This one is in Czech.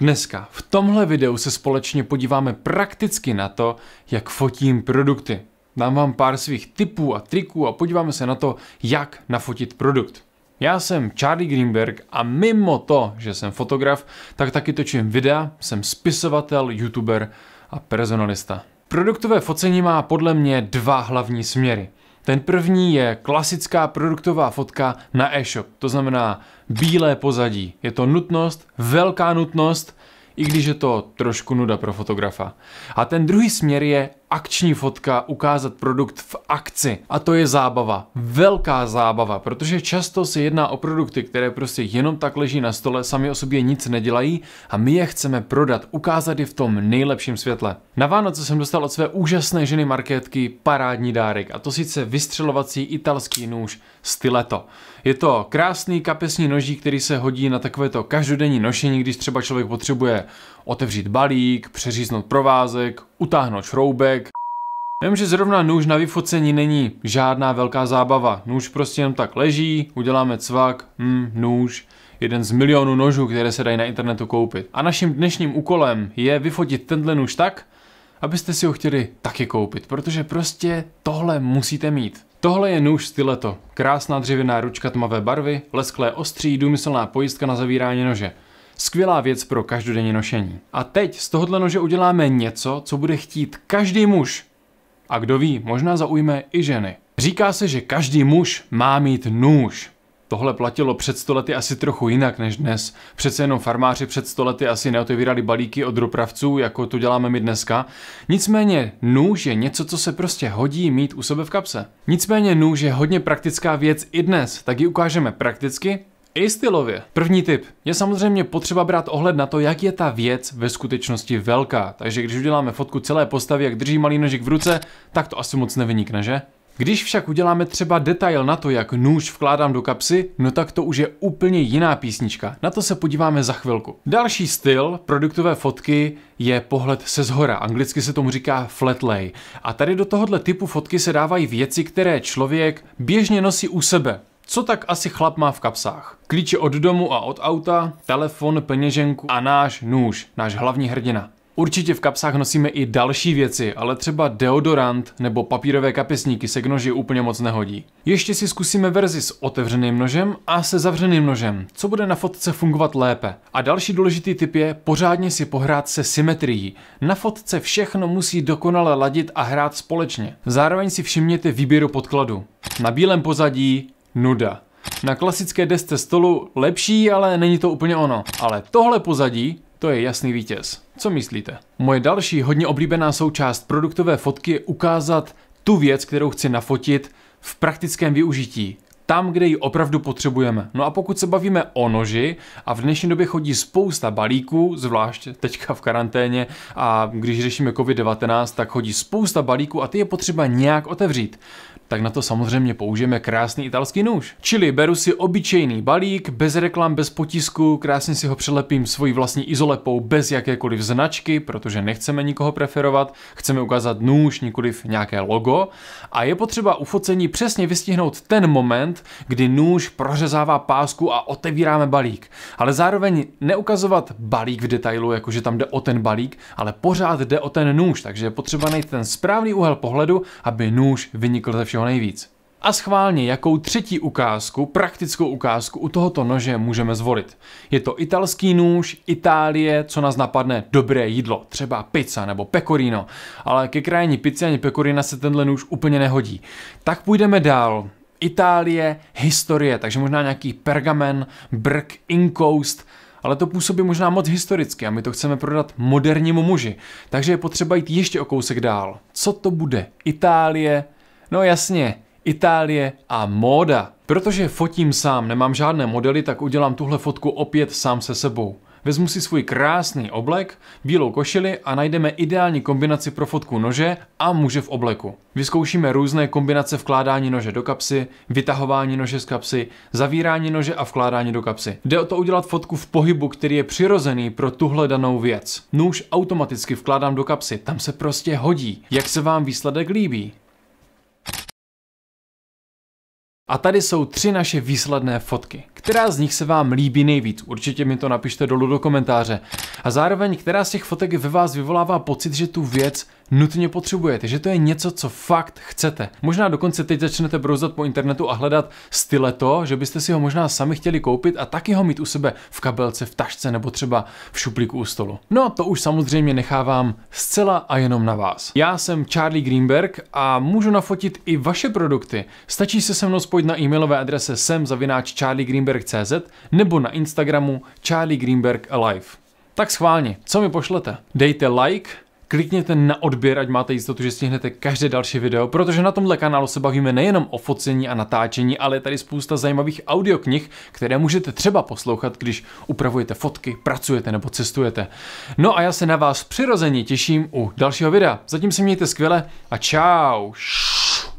Dneska v tomhle videu se společně podíváme prakticky na to, jak fotím produkty. Dám vám pár svých tipů a triků a podíváme se na to, jak nafotit produkt. Já jsem Charlie Greenberg a mimo to, že jsem fotograf, tak taky točím videa, jsem spisovatel, youtuber a personalista. Produktové focení má podle mě dva hlavní směry. Ten první je klasická produktová fotka na e-shop, to znamená bílé pozadí. Je to nutnost, velká nutnost, i když je to trošku nuda pro fotografa. A ten druhý směr je akční fotka, ukázat produkt v akci. A to je zábava, velká zábava, protože často se jedná o produkty, které prostě jenom tak leží na stole, sami o sobě nic nedělají a my je chceme prodat, ukázat je v tom nejlepším světle. Na Vánoce jsem dostal od své úžasné ženy marketky parádní dárek a to sice vystřelovací italský nůž Stiletto. Je to krásný kapesní noží, který se hodí na takovéto každodenní nošení, když třeba člověk potřebuje otevřít balík, přeříznout provázek, utáhnout šroubek, že zrovna nůž na vyfocení není žádná velká zábava. Nůž prostě jen tak leží, uděláme cvak, hm, nůž, jeden z milionů nožů, které se dají na internetu koupit. A naším dnešním úkolem je vyfotit tenhle nůž tak, abyste si ho chtěli taky koupit, protože prostě tohle musíte mít. Tohle je nůž styleto. Krásná dřevěná ručka tmavé barvy, lesklé ostří, důmyslná pojistka na zavírání nože. Skvělá věc pro každodenní nošení. A teď z tohohle nože uděláme něco, co bude chtít každý muž, a kdo ví, možná zaujme i ženy. Říká se, že každý muž má mít nůž. Tohle platilo před stolety asi trochu jinak než dnes. Přece jenom farmáři před stolety asi neotevírali balíky od dopravců, jako to děláme my dneska. Nicméně nůž je něco, co se prostě hodí mít u sebe v kapse. Nicméně nůž je hodně praktická věc i dnes, tak ji ukážeme prakticky i stylově. První tip. Je samozřejmě potřeba brát ohled na to, jak je ta věc ve skutečnosti velká. Takže když uděláme fotku celé postavy, jak drží malý nožik v ruce, tak to asi moc nevynikne, že? Když však uděláme třeba detail na to, jak nůž vkládám do kapsy, no tak to už je úplně jiná písnička. Na to se podíváme za chvilku. Další styl produktové fotky je pohled se zhora. Anglicky se tomu říká flat lay. A tady do tohohle typu fotky se dávají věci, které člověk běžně nosí u sebe. Co tak asi chlap má v kapsách? Klíče od domu a od auta, telefon, peněženku a náš nůž, náš hlavní hrdina. Určitě v kapsách nosíme i další věci, ale třeba deodorant nebo papírové kapesníky se k noži úplně moc nehodí. Ještě si zkusíme verzi s otevřeným nožem a se zavřeným nožem, co bude na fotce fungovat lépe. A další důležitý tip je pořádně si pohrát se symetrií. Na fotce všechno musí dokonale ladit a hrát společně. Zároveň si všimněte výběru podkladu. Na bílém pozadí, nuda. Na klasické desce stolu lepší, ale není to úplně ono. Ale tohle pozadí, to je jasný vítěz. Co myslíte? Moje další hodně oblíbená součást produktové fotky je ukázat tu věc, kterou chci nafotit v praktickém využití tam, kde ji opravdu potřebujeme. No a pokud se bavíme o noži, a v dnešní době chodí spousta balíků, zvlášť teďka v karanténě, a když řešíme COVID-19, tak chodí spousta balíků a ty je potřeba nějak otevřít tak na to samozřejmě použijeme krásný italský nůž. Čili beru si obyčejný balík, bez reklam, bez potisku, krásně si ho přelepím svojí vlastní izolepou bez jakékoliv značky, protože nechceme nikoho preferovat, chceme ukázat nůž, nikoliv nějaké logo. A je potřeba u focení přesně vystihnout ten moment, kdy nůž prořezává pásku a otevíráme balík. Ale zároveň neukazovat balík v detailu, jakože tam jde o ten balík, ale pořád jde o ten nůž, takže je potřeba najít ten správný úhel pohledu, aby nůž vynikl ze všeho nejvíc. A schválně, jakou třetí ukázku, praktickou ukázku u tohoto nože můžeme zvolit. Je to italský nůž, Itálie, co nás napadne dobré jídlo, třeba pizza nebo pecorino, ale ke krajení pizzy ani pecorina se tenhle nůž úplně nehodí. Tak půjdeme dál. Itálie, historie, takže možná nějaký pergamen, brk, inkoust, ale to působí možná moc historicky a my to chceme prodat modernímu muži, takže je potřeba jít ještě o kousek dál. Co to bude? Itálie? No jasně, Itálie a móda. Protože fotím sám, nemám žádné modely, tak udělám tuhle fotku opět sám se sebou. Vezmu si svůj krásný oblek, bílou košili a najdeme ideální kombinaci pro fotku nože a muže v obleku. Vyzkoušíme různé kombinace vkládání nože do kapsy, vytahování nože z kapsy, zavírání nože a vkládání do kapsy. Jde o to udělat fotku v pohybu, který je přirozený pro tuhle danou věc. Nůž automaticky vkládám do kapsy, tam se prostě hodí. Jak se vám výsledek líbí? A tady jsou tři naše výsledné fotky. Která z nich se vám líbí nejvíc? Určitě mi to napište dolů do komentáře. A zároveň, která z těch fotek ve vás vyvolává pocit, že tu věc nutně potřebujete, že to je něco, co fakt chcete. Možná dokonce teď začnete brouzat po internetu a hledat styleto, že byste si ho možná sami chtěli koupit a taky ho mít u sebe v kabelce, v tašce nebo třeba v šuplíku u stolu. No, to už samozřejmě nechávám zcela a jenom na vás. Já jsem Charlie Greenberg a můžu nafotit i vaše produkty. Stačí se se mnou spojit na e-mailové adrese sem@charliegreenberg.cz nebo na Instagramu Charlie Greenberg Alive. Tak schválně, co mi pošlete? Dejte like, Klikněte na odběr, ať máte jistotu, že stihnete každé další video, protože na tomhle kanálu se bavíme nejenom o focení a natáčení, ale je tady spousta zajímavých audioknih, které můžete třeba poslouchat, když upravujete fotky, pracujete nebo cestujete. No a já se na vás přirozeně těším u dalšího videa. Zatím se mějte skvěle a čau!